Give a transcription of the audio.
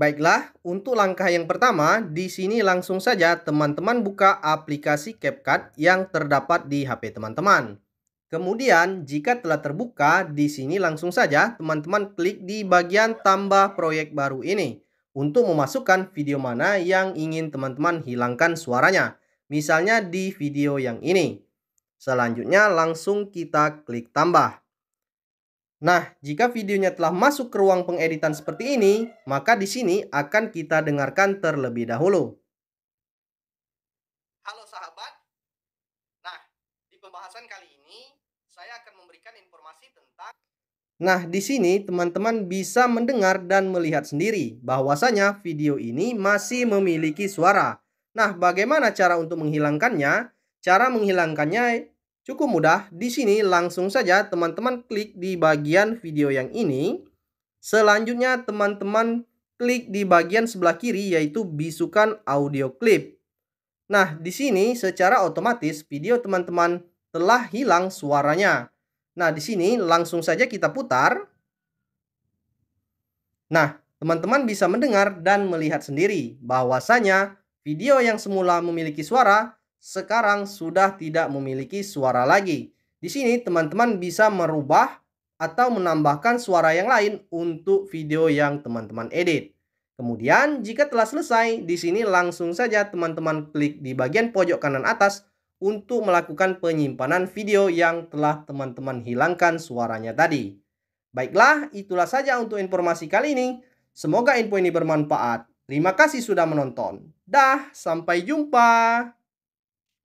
Baiklah, untuk langkah yang pertama, di sini langsung saja teman-teman buka aplikasi CapCut yang terdapat di HP teman-teman. Kemudian, jika telah terbuka, di sini langsung saja teman-teman klik di bagian tambah proyek baru ini untuk memasukkan video mana yang ingin teman-teman hilangkan suaranya. Misalnya di video yang ini. Selanjutnya langsung kita klik tambah. Nah, jika videonya telah masuk ke ruang pengeditan seperti ini, maka di sini akan kita dengarkan terlebih dahulu. Halo sahabat. Nah, di pembahasan kali ini saya akan memberikan informasi tentang Nah, di sini teman-teman bisa mendengar dan melihat sendiri bahwasanya video ini masih memiliki suara. Nah, bagaimana cara untuk menghilangkannya? Cara menghilangkannya Cukup mudah, di sini langsung saja teman-teman klik di bagian video yang ini. Selanjutnya teman-teman klik di bagian sebelah kiri yaitu bisukan audio clip. Nah, di sini secara otomatis video teman-teman telah hilang suaranya. Nah, di sini langsung saja kita putar. Nah, teman-teman bisa mendengar dan melihat sendiri bahwasanya video yang semula memiliki suara sekarang sudah tidak memiliki suara lagi. Di sini teman-teman bisa merubah atau menambahkan suara yang lain untuk video yang teman-teman edit. Kemudian jika telah selesai, di sini langsung saja teman-teman klik di bagian pojok kanan atas untuk melakukan penyimpanan video yang telah teman-teman hilangkan suaranya tadi. Baiklah, itulah saja untuk informasi kali ini. Semoga info ini bermanfaat. Terima kasih sudah menonton. Dah, sampai jumpa.